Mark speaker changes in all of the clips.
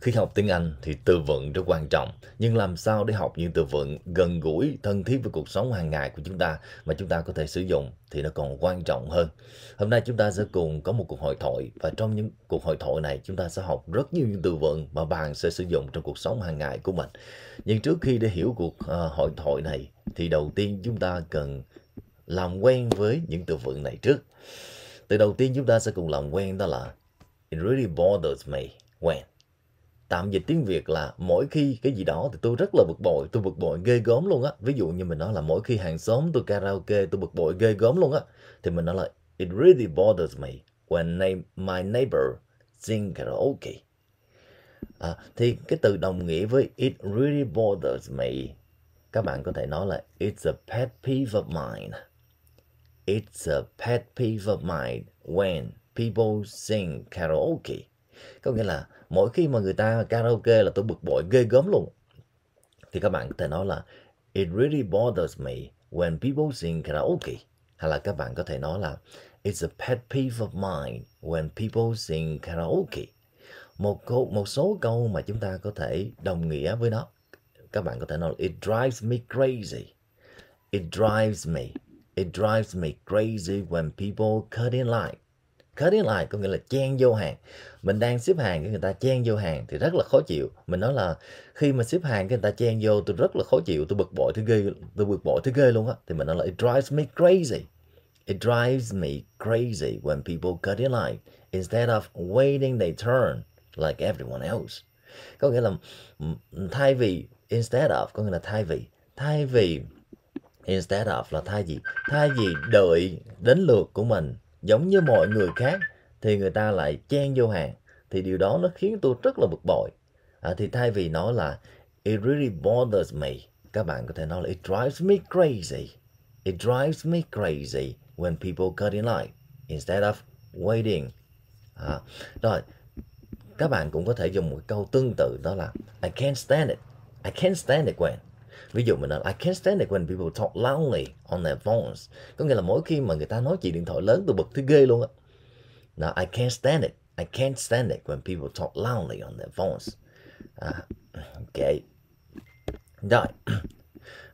Speaker 1: Khi học tiếng Anh thì từ vựng rất quan trọng, nhưng làm sao để học những từ vựng gần gũi, thân thiết với cuộc sống hàng ngày của chúng ta mà chúng ta có thể sử dụng thì nó còn quan trọng hơn. Hôm nay chúng ta sẽ cùng có một cuộc hội thoại và trong những cuộc hội thoại này chúng ta sẽ học rất nhiều những từ vựng mà bạn sẽ sử dụng trong cuộc sống hàng ngày của mình. Nhưng trước khi để hiểu cuộc uh, hội thoại này thì đầu tiên chúng ta cần làm quen với những từ vựng này trước. Từ đầu tiên chúng ta sẽ cùng làm quen đó là It really bothers me when tạm dịch tiếng Việt là mỗi khi cái gì đó thì tôi rất là bực bội, tôi bực bội ghê gớm luôn á. Ví dụ như mình nói là mỗi khi hàng xóm tôi karaoke tôi bực bội ghê gớm luôn á thì mình nói là it really bothers me when my neighbor sing karaoke. À, thì cái từ đồng nghĩa với it really bothers me. Các bạn có thể nói là it's a pet peeve of mine. It's a pet peeve of mine when people sing karaoke có nghĩa là mỗi khi mà người ta karaoke là tôi bực bội ghê gớm luôn thì các bạn có thể nói là it really bothers me when people sing karaoke hay là các bạn có thể nói là it's a pet peeve of mine when people sing karaoke một câu một số câu mà chúng ta có thể đồng nghĩa với nó các bạn có thể nói it drives me crazy it drives me it drives me crazy when people cut in line cut in line có nghĩa là chen vô hàng mình đang xếp hàng cái người ta chen vô hàng thì rất là khó chịu mình nói là khi mà xếp hàng cái người ta chen vô tôi rất là khó chịu tôi bực bội thứ ghê tôi bực bội thứ ghê luôn á thì mình nói là it drives me crazy it drives me crazy when people cut in line instead of waiting their turn like everyone else có nghĩa là thay vì instead of có nghĩa là thay vì thay vì instead of là thay vì thay vì đợi đến lượt của mình giống như mọi người khác thì người ta lại chen vô hàng thì điều đó nó khiến tôi rất là bực bội à, thì thay vì nói là it really bothers me các bạn có thể nói là it drives me crazy it drives me crazy when people cut in line instead of waiting à, rồi các bạn cũng có thể dùng một câu tương tự đó là I can't stand it I can't stand it when ví dụ mình nói I can't stand it when people talk loudly on their phones có nghĩa là mỗi khi mà người ta nói chuyện điện thoại lớn tôi bực thấy ghê luôn á đó. I can't stand it I can't stand it when people talk loudly on their phones à, ok rồi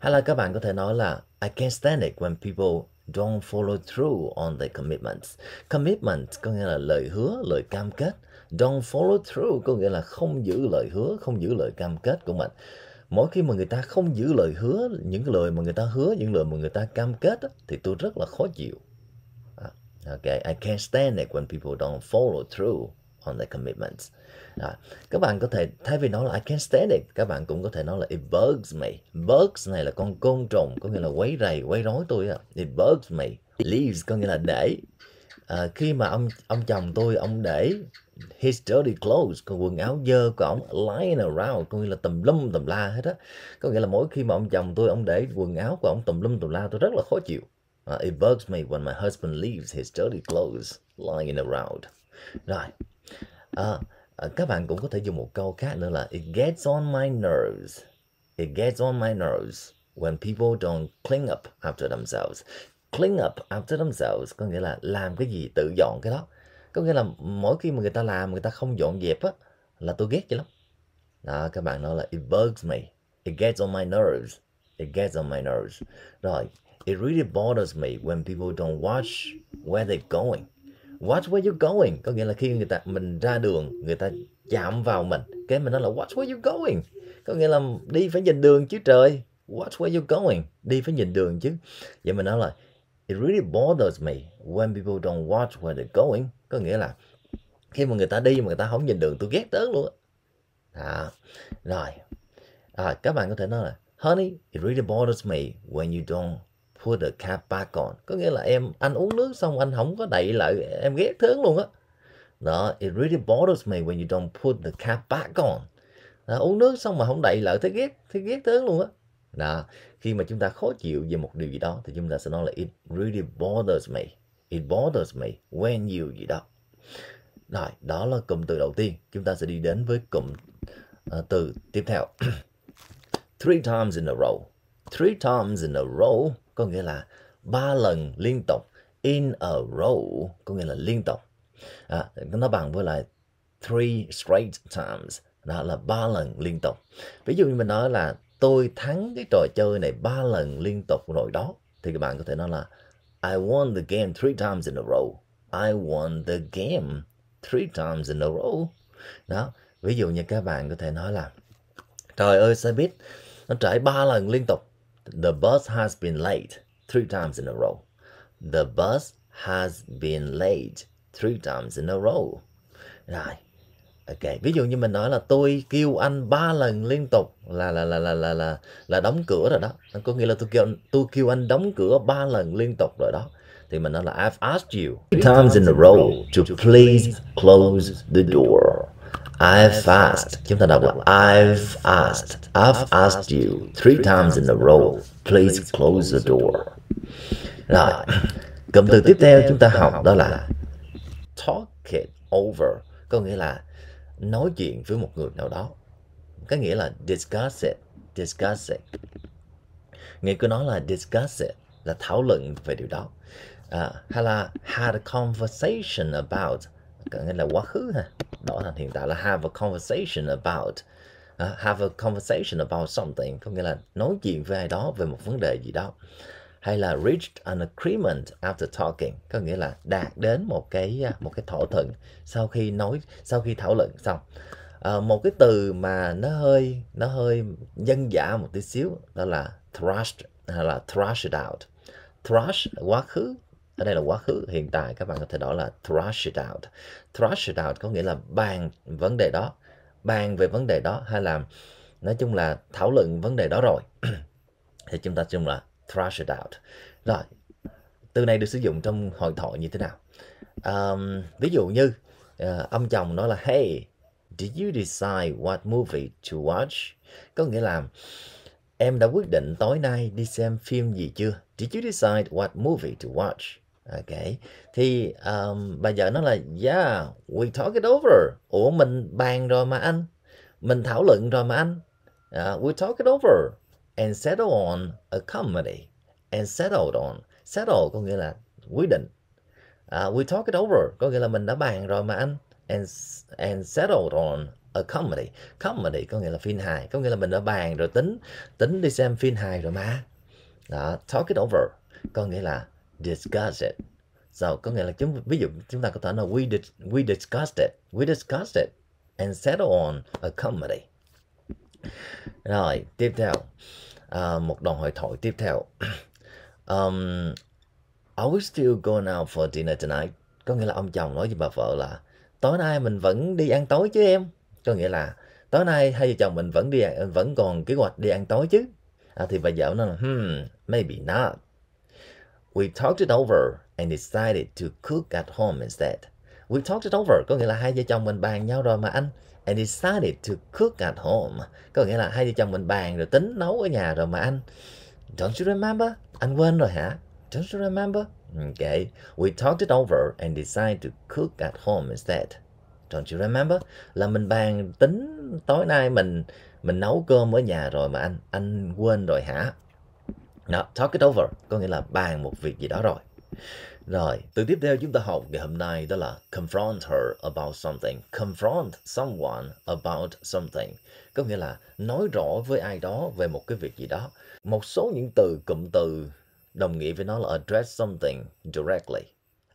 Speaker 1: hay là các bạn có thể nói là I can't stand it when people don't follow through on their commitments. Commitment có nghĩa là lời hứa, lời cam kết. Don't follow through có nghĩa là không giữ lời hứa, không giữ lời cam kết của mình mỗi khi mà người ta không giữ lời hứa những lời mà người ta hứa những lời mà người ta cam kết thì tôi rất là khó chịu à, okay I can't stand it when people don't follow through on their commitments đó. À, các bạn có thể thay vì nói là I can't stand it các bạn cũng có thể nói là it bugs me bugs này là con côn trùng có nghĩa là quấy rầy quấy rối tôi à. it bugs me leaves có nghĩa là để à, khi mà ông ông chồng tôi ông để his dirty clothes còn quần áo dơ của ông lying around coi là tùm lum tùm la hết á có nghĩa là mỗi khi mà ông chồng tôi ông để quần áo của ông tùm lum tùm la tôi rất là khó chịu uh, it bugs me when my husband leaves his dirty clothes lying around rồi uh, uh, các bạn cũng có thể dùng một câu khác nữa là it gets on my nerves it gets on my nerves when people don't clean up after themselves clean up after themselves có nghĩa là làm cái gì tự dọn cái đó có nghĩa là mỗi khi mà người ta làm người ta không dọn dẹp á là tôi ghét vậy lắm đó các bạn nói là it bugs me it gets on my nerves it gets on my nerves rồi it really bothers me when people don't watch where they're going watch where you're going có nghĩa là khi người ta mình ra đường người ta chạm vào mình cái mình nói là watch where you're going có nghĩa là đi phải nhìn đường chứ trời watch where you're going đi phải nhìn đường chứ vậy mình nói là it really bothers me when people don't watch where they're going có nghĩa là khi mà người ta đi mà người ta không nhìn đường tôi ghét tới luôn á à, rồi à, các bạn có thể nói là honey it really bothers me when you don't put the cap back on có nghĩa là em anh uống nước xong anh không có đậy lại em ghét tướng luôn á đó. đó it really bothers me when you don't put the cap back on đó, uống nước xong mà không đậy lại thấy ghét thấy ghét tướng luôn á đó. đó khi mà chúng ta khó chịu về một điều gì đó thì chúng ta sẽ nói là it really bothers me It bothers me when you gì đó. Rồi, đó là cụm từ đầu tiên. Chúng ta sẽ đi đến với cụm uh, từ tiếp theo. Three times in a row. Three times in a row có nghĩa là ba lần liên tục. In a row có nghĩa là liên tục. À, nó bằng với lại three straight times. Đó là ba lần liên tục. Ví dụ như mình nói là tôi thắng cái trò chơi này ba lần liên tục rồi đó. Thì các bạn có thể nói là I won the game three times in a row. I won the game three times in a row. Đó, ví dụ như các bạn có thể nói là Trời ơi xe buýt nó trải ba lần liên tục. The bus has been late three times in a row. The bus has been late three times in a row. Rồi, ok ví dụ như mình nói là tôi kêu anh ba lần liên tục là là là là là là, là đóng cửa rồi đó có nghĩa là tôi kêu tôi kêu anh đóng cửa ba lần liên tục rồi đó thì mình nói là I've asked you three times in a row to please close the door I've asked chúng ta đọc là I've asked I've asked you three times in a row please close the door rồi cụm từ tiếp theo chúng ta học đó là talk it over có nghĩa là nói chuyện với một người nào đó có nghĩa là discuss it discuss it nghĩa cứ nói là discuss it là thảo luận về điều đó à, hay là had a conversation about có nghĩa là quá khứ ha đó là hiện tại là have a conversation about uh, have a conversation about something có nghĩa là nói chuyện với ai đó về một vấn đề gì đó hay là reached an agreement after talking có nghĩa là đạt đến một cái à, một cái thỏa thuận sau khi nói sau khi thảo luận xong à, một cái từ mà nó hơi nó hơi dân dã một tí xíu đó là thrashed hay là thrashed out thrash quá khứ ở đây là quá khứ hiện tại các bạn có thể đó là thrashed out thrashed out có nghĩa là bàn vấn đề đó bàn về vấn đề đó hay là nói chung là thảo luận vấn đề đó rồi thì chúng ta chung là thrash it out rồi từ này được sử dụng trong hội thoại như thế nào um, ví dụ như uh, ờ, ông chồng nói là hey did you decide what movie to watch có nghĩa là em đã quyết định tối nay đi xem phim gì chưa did you decide what movie to watch ok thì um, bà vợ nói là yeah we talk it over ủa mình bàn rồi mà anh mình thảo luận rồi mà anh uh, we talk it over and settle on a comedy and settled on settle có nghĩa là quyết định uh, we talk it over có nghĩa là mình đã bàn rồi mà anh and and settled on a comedy comedy có nghĩa là phim hài có nghĩa là mình đã bàn rồi tính tính đi xem phim hài rồi mà đó talk it over có nghĩa là discuss it so có nghĩa là chúng ví dụ chúng ta có thể nói we did, we discussed it we discussed it and settle on a comedy rồi tiếp theo à, một đoạn hội thoại tiếp theo um, are we still going out for dinner tonight có nghĩa là ông chồng nói với bà vợ là tối nay mình vẫn đi ăn tối chứ em có nghĩa là tối nay hai vợ chồng mình vẫn đi vẫn còn kế hoạch đi ăn tối chứ à, thì bà vợ nói là hmm maybe not we talked it over and decided to cook at home instead we talked it over có nghĩa là hai vợ chồng mình bàn nhau rồi mà anh and decided to cook at home. Có nghĩa là hai vợ chồng mình bàn rồi tính nấu ở nhà rồi mà anh. Don't you remember? Anh quên rồi hả? Don't you remember? Okay. We talked it over and decided to cook at home instead. Don't you remember? Là mình bàn tính tối nay mình mình nấu cơm ở nhà rồi mà anh anh quên rồi hả? Đó, talk it over có nghĩa là bàn một việc gì đó rồi. Rồi, từ tiếp theo chúng ta học ngày hôm nay đó là confront her about something. Confront someone about something. Có nghĩa là nói rõ với ai đó về một cái việc gì đó. Một số những từ, cụm từ đồng nghĩa với nó là address something directly.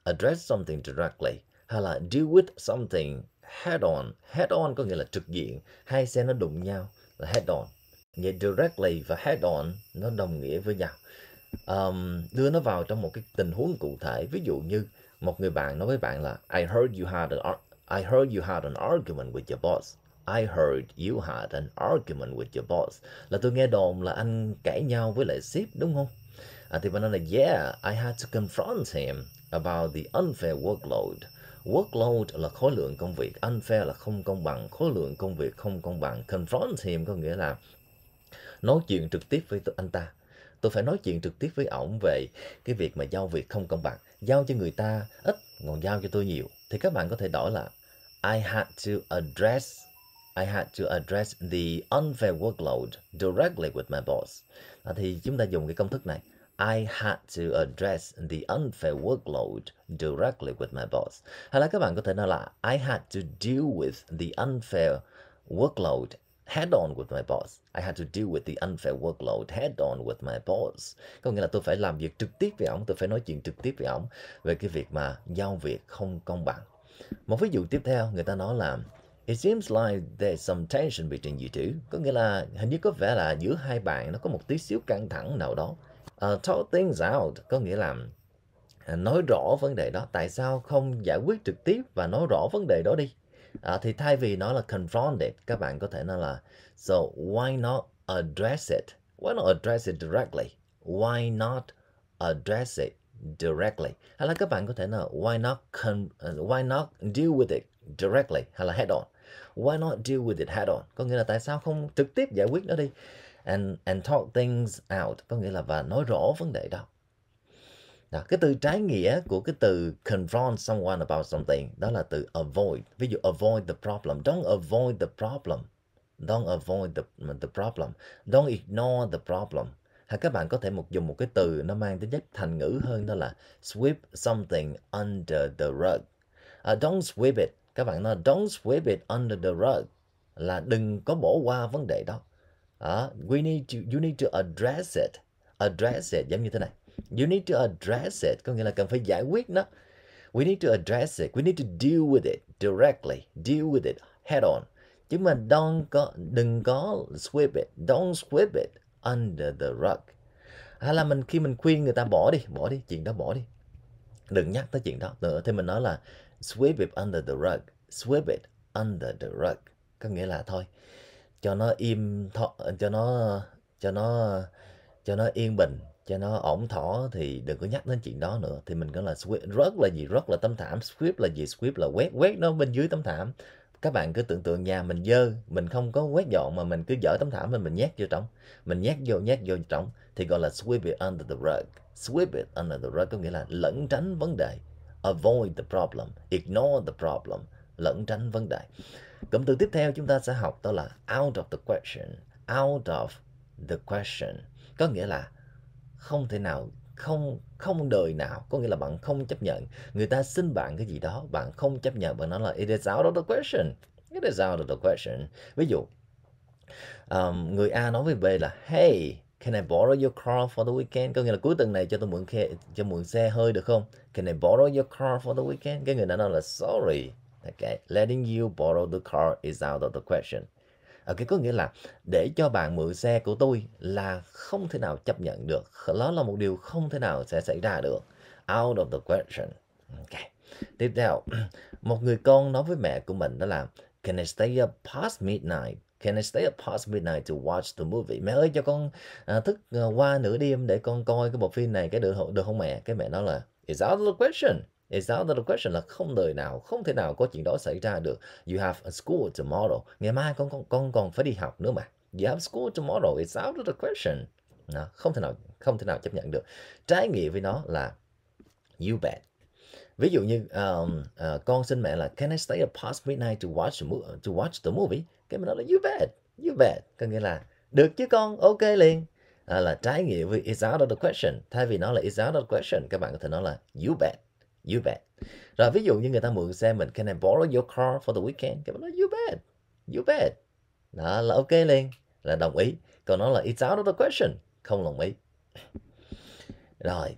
Speaker 1: Address something directly. Hay là deal with something head on. Head on có nghĩa là trực diện. Hai xe nó đụng nhau là head on. Nghĩa directly và head on nó đồng nghĩa với nhau um, đưa nó vào trong một cái tình huống cụ thể ví dụ như một người bạn nói với bạn là I heard you had an I heard you had an argument with your boss I heard you had an argument with your boss là tôi nghe đồn là anh cãi nhau với lại sếp đúng không à, thì bạn nói là yeah I had to confront him about the unfair workload workload là khối lượng công việc unfair là không công bằng khối lượng công việc không công bằng confront him có nghĩa là nói chuyện trực tiếp với anh ta tôi phải nói chuyện trực tiếp với ổng về cái việc mà giao việc không công bằng giao cho người ta ít còn giao cho tôi nhiều thì các bạn có thể đổi là I had to address I had to address the unfair workload directly with my boss à, thì chúng ta dùng cái công thức này I had to address the unfair workload directly with my boss. Hay là các bạn có thể nói là I had to deal with the unfair workload head on with my boss. I had to deal with the unfair workload head on with my boss. Có nghĩa là tôi phải làm việc trực tiếp với ông, tôi phải nói chuyện trực tiếp với ông về cái việc mà giao việc không công bằng. Một ví dụ tiếp theo, người ta nói là It seems like there's some tension between you two. Có nghĩa là hình như có vẻ là giữa hai bạn nó có một tí xíu căng thẳng nào đó. Uh, talk things out có nghĩa là ờ, nói rõ vấn đề đó tại sao không giải quyết trực tiếp và nói rõ vấn đề đó đi à, thì thay vì nó là confront it các bạn có thể nói là so why not address it why not address it directly why not address it directly hay là các bạn có thể nói why not con, why not deal with it directly hay là head on why not deal with it head on có nghĩa là tại sao không trực tiếp giải quyết nó đi and and talk things out có nghĩa là và nói rõ vấn đề đó đó, cái từ trái nghĩa của cái từ confront someone about something đó là từ avoid. Ví dụ avoid the problem, don't avoid the problem. Don't avoid the, the problem. Don't ignore the problem. Hay các bạn có thể một dùng một cái từ nó mang tính chất thành ngữ hơn đó là sweep something under the rug. Uh, don't sweep it. Các bạn nói don't sweep it under the rug là đừng có bỏ qua vấn đề đó. Uh, we need to, you need to address it. Address it giống như thế này. You need to address it, có nghĩa là cần phải giải quyết nó. We need to address it. We need to deal with it directly. Deal with it head on. Chứ mà don't có, đừng có sweep it. Don't sweep it under the rug. Hay là mình khi mình khuyên người ta bỏ đi, bỏ đi, chuyện đó bỏ đi. Đừng nhắc tới chuyện đó nữa. Thì mình nói là sweep it under the rug. Sweep it under the rug. Có nghĩa là thôi, cho nó im, thọ, cho nó cho nó cho nó yên bình cho nó ổn thỏa thì đừng có nhắc đến chuyện đó nữa thì mình gọi là script rất là gì rất là tấm thảm script là gì script là quét quét nó bên dưới tấm thảm các bạn cứ tưởng tượng nhà mình dơ mình không có quét dọn mà mình cứ dở tấm thảm mình mình nhét vô trong mình nhét vô nhét vô trong thì gọi là sweep it under the rug sweep it under the rug có nghĩa là lẩn tránh vấn đề avoid the problem ignore the problem lẩn tránh vấn đề cụm từ tiếp theo chúng ta sẽ học đó là out of the question out of the question có nghĩa là không thể nào không không đời nào có nghĩa là bạn không chấp nhận người ta xin bạn cái gì đó bạn không chấp nhận bạn nói là it is out of the question it is out of the question ví dụ um, người A nói với B là hey can I borrow your car for the weekend có nghĩa là cuối tuần này cho tôi mượn xe cho mượn xe hơi được không can I borrow your car for the weekend cái người đó nói là sorry okay letting you borrow the car is out of the question ở ờ, cái có nghĩa là để cho bạn mượn xe của tôi là không thể nào chấp nhận được đó là một điều không thể nào sẽ xảy ra được out of the question okay. tiếp theo một người con nói với mẹ của mình đó là can I stay up past midnight Can I stay up past midnight to watch the movie? Mẹ ơi cho con à, thức à, qua nửa đêm để con coi cái bộ phim này cái được, được không mẹ? Cái mẹ nói là It's out of the question. Is of the question là không đời nào, không thể nào có chuyện đó xảy ra được. You have a school tomorrow. Ngày mai con con con còn phải đi học nữa mà. You have school tomorrow. It's out of the question. Đó, không thể nào không thể nào chấp nhận được. Trái nghĩa với nó là you bet. Ví dụ như um, uh, con xin mẹ là can I stay up past midnight to watch the movie, to watch the movie? Cái mình nói là you bet, you bet. Có nghĩa là được chứ con, ok liền. À, là trái nghĩa với is out of the question. Thay vì nó là is out of the question, các bạn có thể nói là you bet. You bet. Rồi ví dụ như người ta mượn xe mình, can I borrow your car for the weekend? Cái mình nói you bet, you bet. Đó là ok liền, là đồng ý. Còn nó là it's out of the question, không đồng ý. Rồi,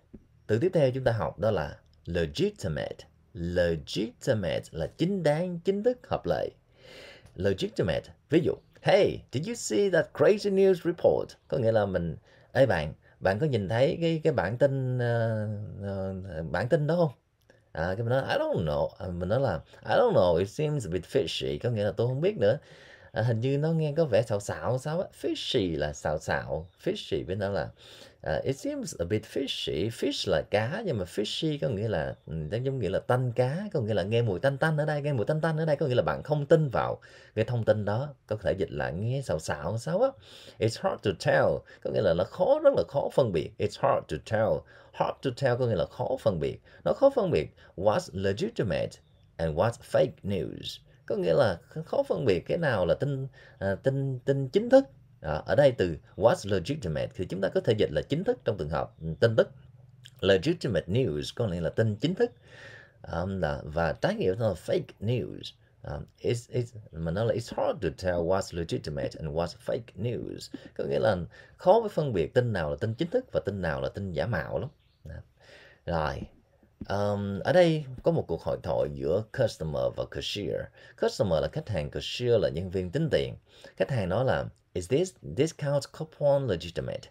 Speaker 1: từ tiếp theo chúng ta học đó là legitimate. Legitimate là chính đáng, chính thức, hợp lệ. Legitimate, ví dụ, hey, did you see that crazy news report? Có nghĩa là mình, ê bạn, bạn có nhìn thấy cái cái bản tin uh, uh, bản tin đó không? à, cái mình nói I don't know à, mình nói là I don't know it seems a bit fishy có nghĩa là tôi không biết nữa à, hình như nó nghe có vẻ xạo xạo sao á fishy là xạo xạo fishy với nó là Uh, it seems a bit fishy. Fish là cá nhưng mà fishy có nghĩa là ừ, giống nghĩa là tanh cá, có nghĩa là nghe mùi tanh tanh ở đây, nghe mùi tanh tanh ở đây có nghĩa là bạn không tin vào cái thông tin đó. Có thể dịch là nghe xào xạo sao á. It's hard to tell có nghĩa là nó khó rất là khó phân biệt. It's hard to tell. Hard to tell có nghĩa là khó phân biệt. Nó khó phân biệt what's legitimate and what's fake news. Có nghĩa là khó phân biệt cái nào là tin uh, tin tin chính thức À, ở đây từ what's legitimate thì chúng ta có thể dịch là chính thức trong trường hợp ừ, tin tức. Legitimate news có nghĩa là tin chính thức. Um, là, và trái nghĩa là fake news. Um, it's, it's, mà nó là it's hard to tell what's legitimate and what's fake news. Có nghĩa là khó với phân biệt tin nào là tin chính thức và tin nào là tin giả mạo lắm. Rồi, Um, ở đây có một cuộc hội thoại giữa customer và cashier. Customer là khách hàng, cashier là nhân viên tính tiền. Khách hàng nói là Is this discount coupon legitimate?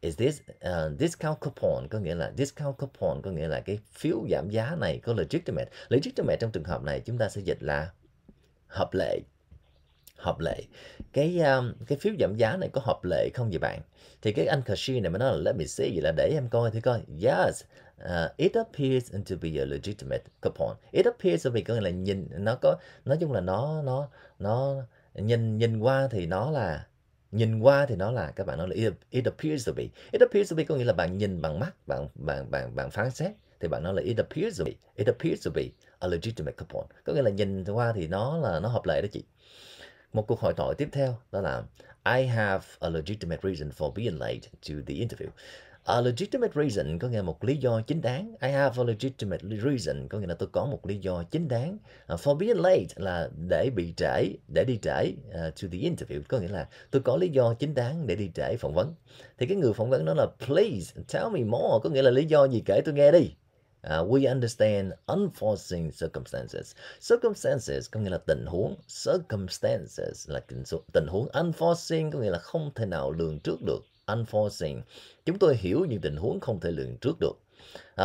Speaker 1: Is this uh, discount coupon có nghĩa là discount coupon có nghĩa là cái phiếu giảm giá này có legitimate. Legitimate trong trường hợp này chúng ta sẽ dịch là hợp lệ hợp lệ cái um, cái phiếu giảm giá này có hợp lệ không vậy bạn thì cái anh cashier này mới nói là let me see là để em coi thì coi yes uh, it appears to be a legitimate coupon it appears to be có nghĩa là nhìn nó có nói chung là nó nó nó nhìn nhìn qua thì nó là nhìn qua thì nó là các bạn nói là it, it appears to be it appears to be có nghĩa là bạn nhìn bằng mắt bạn bạn bạn bạn phán xét thì bạn nói là it appears to be it appears to be a legitimate coupon có nghĩa là nhìn qua thì nó là nó hợp lệ đó chị một cuộc hội thoại tiếp theo đó là I have a legitimate reason for being late to the interview A à, legitimate reason có nghĩa là một lý do chính đáng. I have a legitimate reason có nghĩa là tôi có một lý do chính đáng. Uh, for being late là để bị trễ, để đi trễ uh, to the interview có nghĩa là tôi có lý do chính đáng để đi trễ phỏng vấn. Thì cái người phỏng vấn đó là please tell me more có nghĩa là lý do gì kể tôi nghe đi. Uh, we understand unforeseen circumstances. Circumstances có nghĩa là tình huống. Circumstances là tình huống. Unforeseen có nghĩa là không thể nào lường trước được unforeseen. Chúng tôi hiểu những tình huống không thể lường trước được.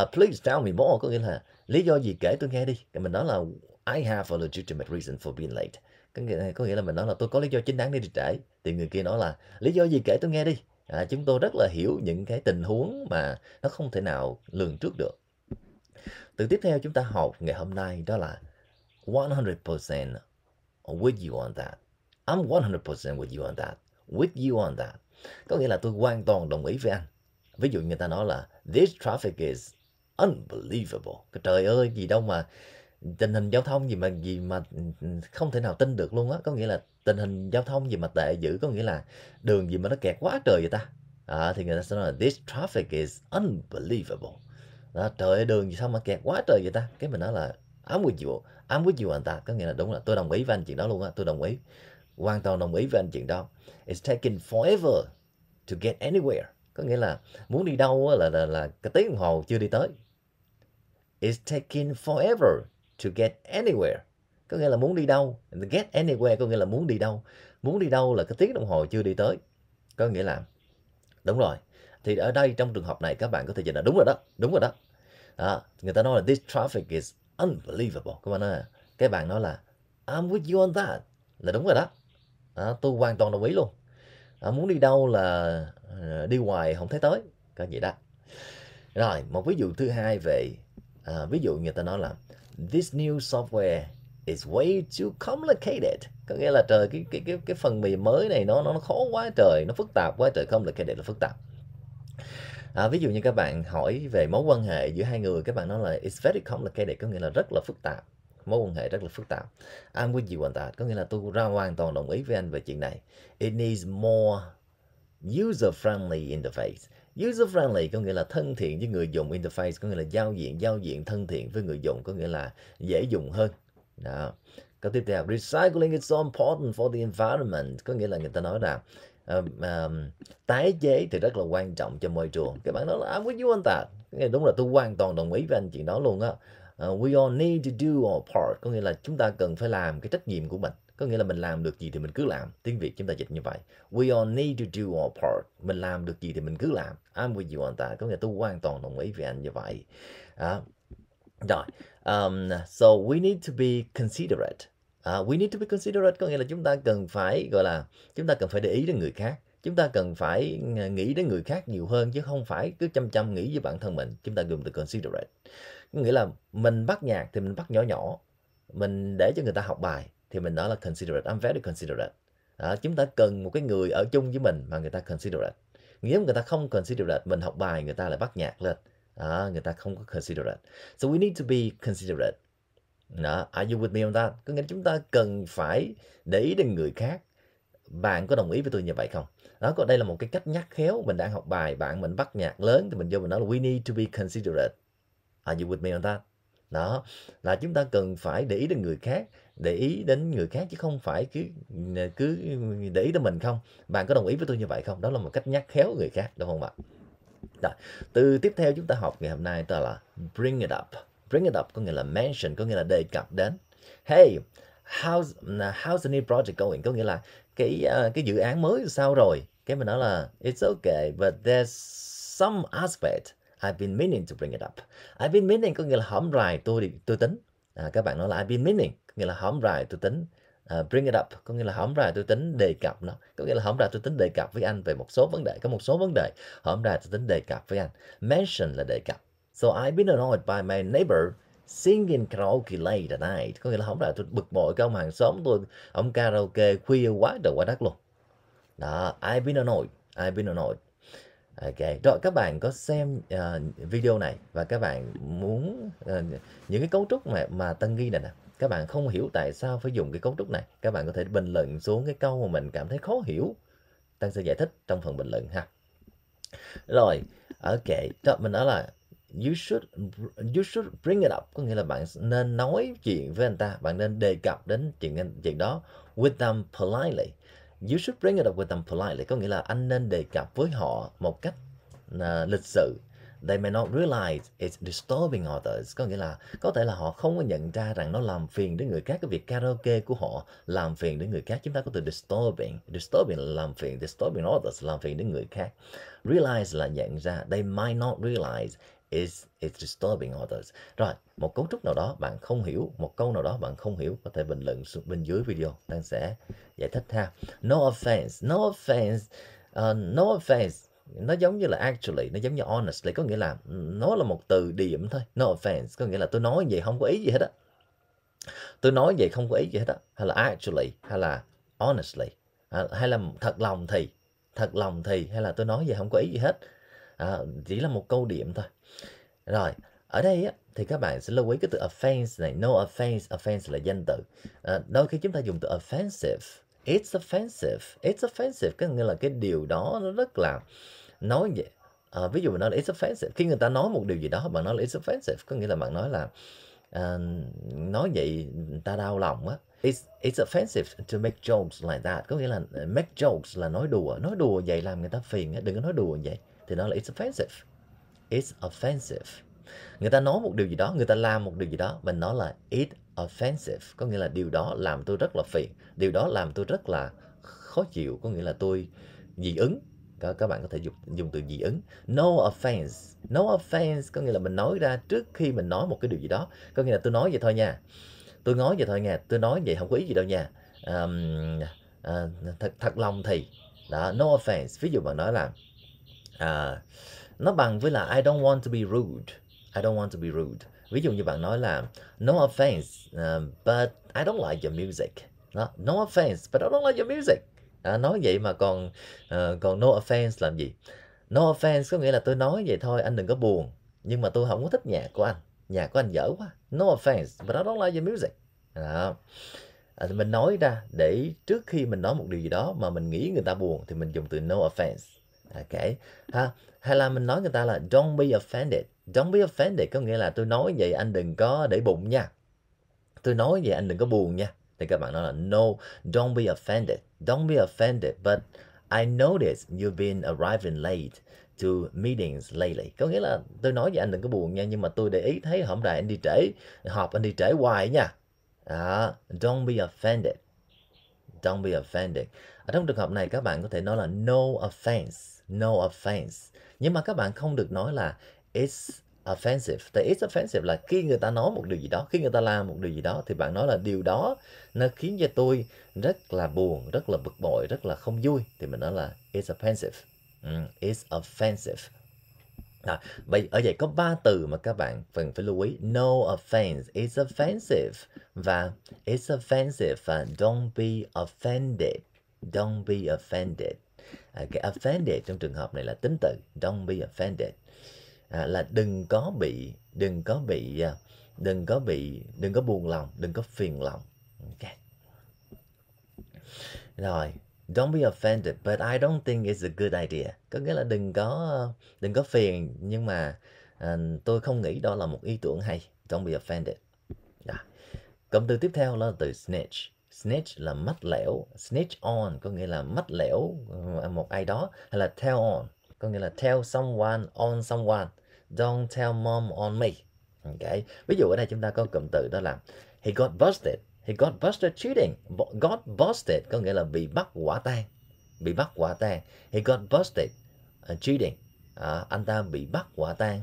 Speaker 1: Uh, please tell me more có nghĩa là lý do gì kể tôi nghe đi. Mình nói là I have a legitimate reason for being late. Có nghĩa, là, có nghĩa là mình nói là tôi có lý do chính đáng để trễ. Thì người kia nói là lý do gì kể tôi nghe đi. À, chúng tôi rất là hiểu những cái tình huống mà nó không thể nào lường trước được. Từ tiếp theo chúng ta học ngày hôm nay đó là 100% with you on that. I'm 100% with you on that. With you on that. Có nghĩa là tôi hoàn toàn đồng ý với anh. Ví dụ người ta nói là this traffic is unbelievable. Cái trời ơi gì đâu mà tình hình giao thông gì mà gì mà không thể nào tin được luôn á có nghĩa là tình hình giao thông gì mà tệ dữ có nghĩa là đường gì mà nó kẹt quá trời vậy ta à, thì người ta sẽ nói là this traffic is unbelievable đó, trời ơi đường gì sao mà kẹt quá trời vậy ta cái mình nói là I'm with you I'm with you anh ta có nghĩa là đúng là tôi đồng ý với anh chuyện đó luôn á tôi đồng ý hoàn toàn đồng ý với anh chuyện đó it's taking forever to get anywhere có nghĩa là muốn đi đâu là là là cái tiếng đồng hồ chưa đi tới it's taking forever to get anywhere có nghĩa là muốn đi đâu get anywhere có nghĩa là muốn đi đâu muốn đi đâu là cái tiếng đồng hồ chưa đi tới có nghĩa là đúng rồi thì ở đây trong trường hợp này các bạn có thể dịch là đúng rồi đó đúng rồi đó à, người ta nói là this traffic is unbelievable các bạn nói cái bạn nói là I'm with you on that là đúng rồi đó đó, tôi hoàn toàn đồng ý luôn đó, muốn đi đâu là ờ, đi hoài không thấy tới có vậy đó rồi một ví dụ thứ hai về à, ví dụ người ta nói là this new software is way too complicated có nghĩa là trời cái cái cái cái phần mềm mới này nó nó khó quá trời nó phức tạp quá trời complicated là phức tạp À, ví dụ như các bạn hỏi về mối quan hệ giữa hai người các bạn nói là it's very complicated có nghĩa là rất là phức tạp mối quan hệ rất là phức tạp I'm with you on that có nghĩa là tôi ra hoàn toàn đồng ý với anh về chuyện này it needs more user friendly interface user friendly có nghĩa là thân thiện với người dùng interface có nghĩa là giao diện giao diện thân thiện với người dùng có nghĩa là dễ dùng hơn đó câu tiếp theo recycling is so important for the environment có nghĩa là người ta nói rằng um, um, tái chế thì rất là quan trọng cho môi trường các bạn nói là I'm with you on that đúng là tôi hoàn toàn đồng ý với anh chuyện đó luôn á uh, we all need to do our part có nghĩa là chúng ta cần phải làm cái trách nhiệm của mình có nghĩa là mình làm được gì thì mình cứ làm tiếng việt chúng ta dịch như vậy we all need to do our part mình làm được gì thì mình cứ làm I'm with you on that có nghĩa là tôi hoàn toàn đồng ý với anh như vậy à, rồi um, so we need to be considerate uh, we need to be considerate có nghĩa là chúng ta cần phải gọi là chúng ta cần phải để ý đến người khác chúng ta cần phải nghĩ đến người khác nhiều hơn chứ không phải cứ chăm chăm nghĩ với bản thân mình chúng ta dùng từ considerate có nghĩa là mình bắt nhạc thì mình bắt nhỏ nhỏ mình để cho người ta học bài thì mình nói là considerate I'm very considerate đó, chúng ta cần một cái người ở chung với mình mà người ta considerate nếu người ta không considerate mình học bài người ta lại bắt nhạc lên À, người ta không có considerate so we need to be considerate đó, are you with me on that có nghĩa là chúng ta cần phải để ý đến người khác bạn có đồng ý với tôi như vậy không đó có đây là một cái cách nhắc khéo mình đang học bài bạn mình bắt nhạc lớn thì mình vô mình nói là we need to be considerate Are you with me on that? Đó, là chúng ta cần phải để ý đến người khác, để ý đến người khác chứ không phải cứ cứ để ý tới mình không. Bạn có đồng ý với tôi như vậy không? Đó là một cách nhắc khéo người khác, đúng không bạn? Đó. Từ tiếp theo chúng ta học ngày hôm nay ta là bring it up. Bring it up có nghĩa là mention, có nghĩa là đề cập đến. Hey, how's how's the new project going? Có nghĩa là cái uh, cái dự án mới sao rồi? Cái mình nói là it's okay, but there's some aspect I've been meaning to bring it up. I've been meaning có nghĩa là hôm rồi tôi tôi tính. À, các bạn nói là I've been meaning, có nghĩa là hôm rồi tôi tính. À, bring it up có nghĩa là hôm rồi tôi tính đề cập nó có nghĩa là hôm rồi tôi tính đề cập với anh về một số vấn đề có một số vấn đề hôm rồi tôi tính đề cập với anh mention là đề cập so I've been annoyed by my neighbor singing karaoke late at night có nghĩa là hôm rồi tôi bực bội cái ông hàng xóm tôi ông karaoke khuya quá trời quá đất luôn đó I've been annoyed I've been annoyed Ok, rồi các bạn có xem uh, video này và các bạn muốn uh, những cái cấu trúc mà mà Tân ghi này nè, các bạn không hiểu tại sao phải dùng cái cấu trúc này, các bạn có thể bình luận xuống cái câu mà mình cảm thấy khó hiểu. Tân sẽ giải thích trong phần bình luận ha. Rồi, ok, đó mình nói là you should you should bring it up có nghĩa là bạn nên nói chuyện với anh ta, bạn nên đề cập đến chuyện chuyện đó with them politely You should bring it up with them politely. Có nghĩa là anh nên đề cập với họ một cách uh, lịch sự. They may not realize it's disturbing others. Có nghĩa là có thể là họ không có nhận ra rằng nó làm phiền đến người khác. Cái việc karaoke của họ làm phiền đến người khác. Chúng ta có từ disturbing. Disturbing là làm phiền. Disturbing others là làm phiền đến người khác. Realize là nhận ra. They might not realize is is disturbing others. Rồi, một cấu trúc nào đó bạn không hiểu, một câu nào đó bạn không hiểu có thể bình luận bên dưới video, Tăng sẽ giải thích ha. No offense, no offense, uh, no offense nó giống như là actually nó giống như honestly có nghĩa là nó là một từ điểm thôi no offense có nghĩa là tôi nói vậy không có ý gì hết á tôi nói vậy không có ý gì hết á hay là actually hay là honestly à, hay là thật lòng thì thật lòng thì hay là tôi nói vậy không có ý gì hết à, chỉ là một câu điểm thôi rồi, ở đây á, thì các bạn sẽ lưu ý cái từ offense này, no offense, offense là danh từ. À, đôi khi chúng ta dùng từ offensive, it's offensive, it's offensive có nghĩa là cái điều đó nó rất là nói vậy. À, ờ, ví dụ mình nói là it's offensive, khi người ta nói một điều gì đó bạn nói là it's offensive có nghĩa là bạn nói là à, nói vậy người ta đau lòng á. It's, it's offensive to make jokes like that. Có nghĩa là make jokes là nói đùa. Nói đùa vậy làm người ta phiền. Đừng có nói đùa vậy. Thì nó là it's offensive it's offensive người ta nói một điều gì đó người ta làm một điều gì đó mình nói là it offensive có nghĩa là điều đó làm tôi rất là phiền điều đó làm tôi rất là khó chịu có nghĩa là tôi dị ứng Các các bạn có thể dùng dùng từ dị ứng no offense no offense có nghĩa là mình nói ra trước khi mình nói một cái điều gì đó có nghĩa là tôi nói vậy thôi nha tôi nói vậy thôi nha tôi nói vậy không có ý gì đâu nha um, uh, thật thật lòng thì đó no offense ví dụ bạn nói là uh, nó bằng với là I don't want to be rude. I don't want to be rude. Ví dụ như bạn nói là no offense uh, but I don't like your music. Đó, no offense but I don't like your music. À, nói vậy mà còn uh, còn no offense làm gì? No offense có nghĩa là tôi nói vậy thôi anh đừng có buồn nhưng mà tôi không có thích nhạc của anh. Nhạc của anh dở quá. No offense but I don't like your music. Đó. À, thì mình nói ra để trước khi mình nói một điều gì đó mà mình nghĩ người ta buồn thì mình dùng từ no offense ok ha hay là mình nói người ta là don't be offended don't be offended có nghĩa là tôi nói vậy anh đừng có để bụng nha tôi nói vậy anh đừng có buồn nha thì các bạn nói là no don't be offended don't be offended but I noticed you've been arriving late to meetings lately. Có nghĩa là tôi nói vậy anh đừng có buồn nha, nhưng mà tôi để ý thấy hôm nay anh đi trễ, họp anh đi trễ hoài nha. À, don't be offended. Don't be offended. Ở trong trường hợp này các bạn có thể nói là no offense no offense nhưng mà các bạn không được nói là it's offensive tại it's offensive là khi người ta nói một điều gì đó khi người ta làm một điều gì đó thì bạn nói là điều đó nó khiến cho tôi rất là buồn rất là bực bội rất là không vui thì mình nói là it's offensive mm, it's offensive à, vậy ở đây có ba từ mà các bạn cần phải lưu ý no offense it's offensive và it's offensive và don't be offended don't be offended À, cái offended trong trường hợp này là tính từ don't be offended à, là đừng có bị đừng có bị à, đừng có bị đừng có buồn lòng đừng có phiền lòng okay. rồi don't be offended but I don't think it's a good idea có nghĩa là đừng có đừng có phiền nhưng mà à, tôi không nghĩ đó là một ý tưởng hay don't be offended yeah. cụm từ tiếp theo là từ snitch snitch là mắt lẻo snitch on có nghĩa là mắt lẻo ờ, một ai đó hay là tell on có nghĩa là tell someone on someone don't tell mom on me OK. ví dụ ở đây chúng ta có cụm từ đó là he got busted he got busted cheating got busted có nghĩa là bị bắt quả tang bị bắt quả tang he got busted uh, ờ, cheating à, anh ta bị bắt quả tang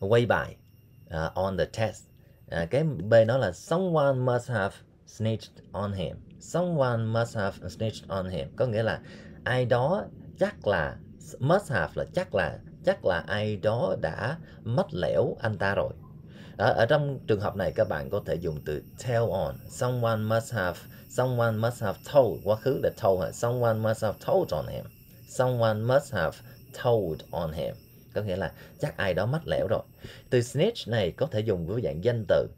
Speaker 1: Way by uh, on the test à, cái b nó là someone must have snitched on him. Someone must have snitched on him. Có nghĩa là ai đó chắc là must have là chắc là chắc là ai đó đã mất lẻo anh ta rồi. Ở, ở trong trường hợp này các bạn có thể dùng từ tell on. Someone must have someone must have told quá khứ là told. Someone must have told on him. Someone must have told on him. Có nghĩa là chắc ai đó mất lẻo rồi. Từ snitch này có thể dùng với dạng danh từ.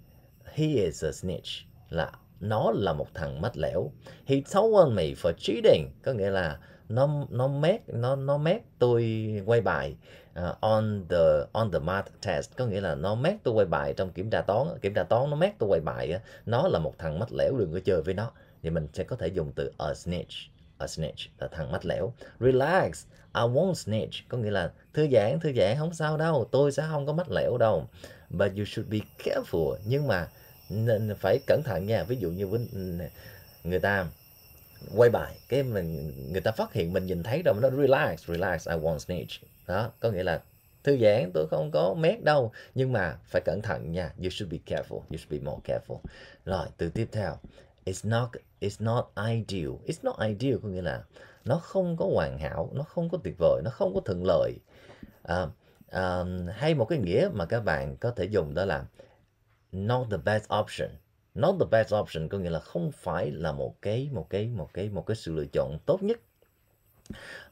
Speaker 1: He is a snitch là nó là một thằng mách lẻo he told me for cheating có nghĩa là nó nó mét nó nó mét tôi quay bài uh, on the on the math test có nghĩa là nó mét tôi quay bài trong kiểm tra toán kiểm tra toán nó mét tôi quay bài nó là một thằng mách lẻo đừng có chơi với nó thì mình sẽ có thể dùng từ a snitch a snitch là thằng mách lẻo relax I won't snitch có nghĩa là thư giãn thư giãn không sao đâu tôi sẽ không có mách lẻo đâu but you should be careful nhưng mà nên phải cẩn thận nha ví dụ như với ừ, người ta quay bài cái mình người ta phát hiện mình nhìn thấy rồi nó relax relax I won't snitch đó có nghĩa là thư giãn tôi không có mét đâu nhưng mà phải cẩn thận nha you should be careful you should be more careful rồi từ tiếp theo it's not it's not ideal it's not ideal có nghĩa là nó không có hoàn hảo nó không có tuyệt vời nó không có thuận lợi à, à, hay một cái nghĩa mà các bạn có thể dùng đó là not the best option not the best option có nghĩa là không phải là một cái một cái một cái một cái sự lựa chọn tốt nhất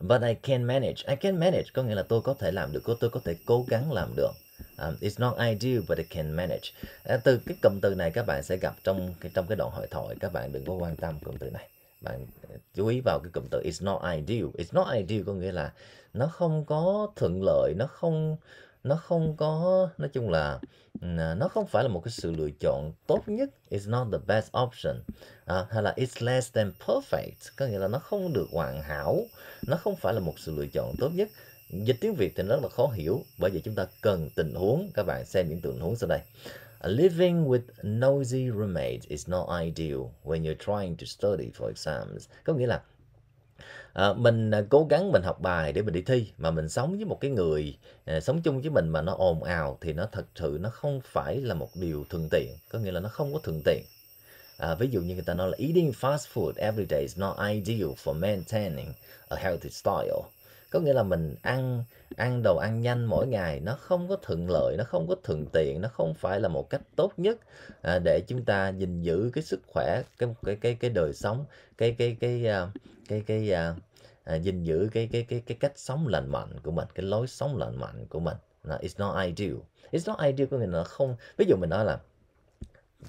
Speaker 1: but I can manage I can manage có nghĩa là tôi có thể làm được tôi có thể cố gắng làm được um, it's not ideal but I can manage à, từ cái cụm từ này các bạn sẽ gặp trong cái trong cái đoạn hội thoại các bạn đừng có quan tâm cụm từ này bạn à, chú ý vào cái cụm từ it's not ideal it's not ideal có nghĩa là nó không có thuận lợi nó không nó không có nói chung là à, nó không phải là một cái sự lựa chọn tốt nhất it's not the best option à, hay là it's less than perfect có nghĩa là nó không được hoàn hảo nó không phải là một sự lựa chọn tốt nhất dịch tiếng việt thì rất là khó hiểu bởi vậy chúng ta cần tình huống các bạn xem những tình huống sau đây Living with nosy roommates is not ideal when you're trying to study for exams. Có nghĩa là Ờ, à, mình cố gắng mình học bài để mình đi thi mà mình sống với một cái người à, sống chung với mình mà nó ồn ào thì nó thật sự nó không phải là một điều thuận tiện có nghĩa là nó không có thuận tiện à, ví dụ như người ta nói là eating fast food every day is not ideal for maintaining a healthy style có nghĩa là mình ăn ăn đồ ăn nhanh mỗi ngày nó không có thuận lợi nó không có thuận tiện nó không phải là một cách tốt nhất à, để chúng ta gìn giữ cái sức khỏe cái cái cái cái đời sống cái cái cái à, cái cái, cái, à, cái à, gìn giữ cái cái cái cái cách sống lành mạnh của mình cái lối sống lành mạnh của mình nó it's not ideal it's not ideal có nghĩa là không ví dụ mình nói là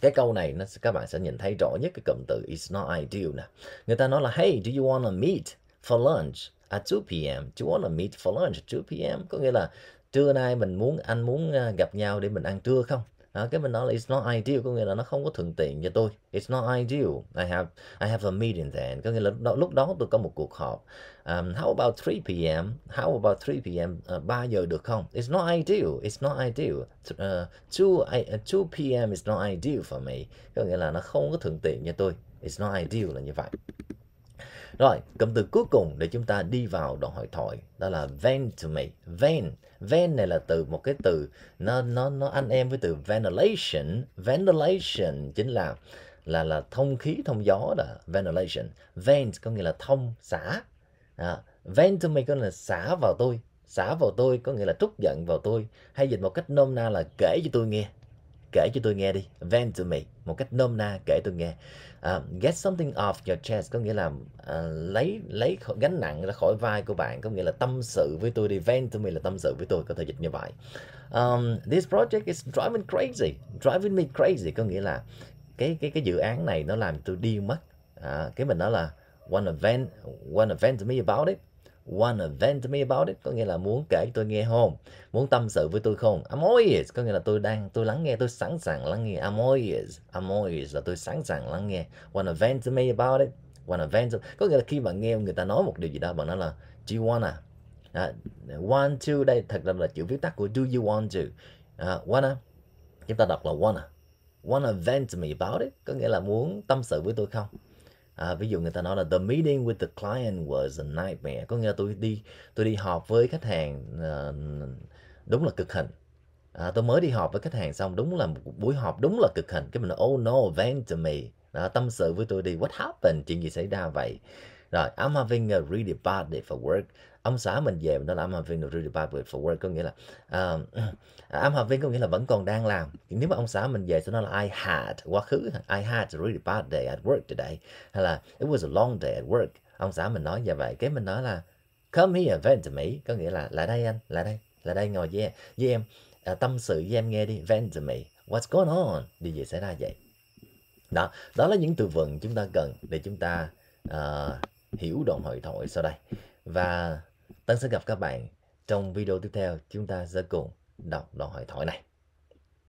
Speaker 1: cái câu này nó các bạn sẽ nhìn thấy rõ nhất cái cụm từ it's not ideal nè người ta nói là hey do you want to meet for lunch at 2 p.m. Do you want to meet for lunch at 2 p.m. Có nghĩa là trưa nay mình muốn anh muốn à, gặp nhau để mình ăn trưa không? À, cái mình nói là it's not ideal có nghĩa là nó không có thuận tiện cho tôi. It's not ideal. I have I have a meeting then. Có nghĩa là lúc đó, lúc đó tôi có một cuộc họp. Um, how about 3 p.m. How about 3 p.m. Uh, 3 giờ được không? It's not ideal. It's not ideal. Uh, 2 uh, 2 p.m. is not ideal for me. Có nghĩa là nó không có thuận tiện cho tôi. It's not ideal là như vậy. Rồi, cụm từ cuối cùng để chúng ta đi vào đoạn hội thoại đó là vent to me. Vent. Vent này là từ một cái từ nó nó nó anh em với từ ventilation. Ventilation chính là là là thông khí thông gió đó ventilation vent có nghĩa là thông xả à, vent to me có nghĩa là xả vào tôi xả vào tôi có nghĩa là trút giận vào tôi hay dịch một cách nôm na là kể cho tôi nghe kể cho tôi nghe đi vent to me một cách nôm na kể tôi nghe uh, get something off your chest có nghĩa là uh, lấy lấy gánh nặng ra khỏi vai của bạn có nghĩa là tâm sự với tôi đi vent to me là tâm sự với tôi có thể dịch như vậy um, this project is driving crazy driving me crazy có nghĩa là cái cái cái dự án này nó làm tôi điên mất à, cái mình nói là one event one event to me about it Want to vent me about it có nghĩa là muốn kể tôi nghe không muốn tâm sự với tôi không I'm always có nghĩa là tôi đang tôi lắng nghe tôi sẵn sàng lắng nghe I'm always I'm always là tôi sẵn sàng lắng nghe Want to vent me about it wanna vent to... có nghĩa là khi bạn nghe người ta nói một điều gì đó bạn nói là do you wanna à, want to đây thật ra là chữ viết tắt của do you want to à, wanna chúng ta đọc là wanna wanna vent to me about it có nghĩa là muốn tâm sự với tôi không à, ví dụ người ta nói là the meeting with the client was a nightmare có nghĩa là tôi đi tôi đi họp với khách hàng à, đúng là cực hình à, tôi mới đi họp với khách hàng xong đúng là một buổi họp đúng là cực hình cái mình là oh no vent to me đó, tâm sự với tôi đi what happened chuyện gì xảy ra vậy rồi I'm having a really bad day for work ông xã mình về nó là âm hợp viên được redeparted for work có nghĩa là um, ám học viên có nghĩa là vẫn còn đang làm nếu mà ông xã mình về sẽ nói là I had quá khứ I had a really bad day at work today hay là it was a long day at work ông xã mình nói như vậy cái mình nói là come here vent to me có nghĩa là lại đây anh lại đây lại đây ngồi với em với em à, tâm sự với em nghe đi vent to me what's going on điều gì xảy ra vậy đó đó là những từ vựng chúng ta cần để chúng ta uh, hiểu đoạn hội thoại sau đây và Tấn sẽ gặp các bạn trong video tiếp theo chúng ta sẽ cùng đọc đoạn hội thoại này.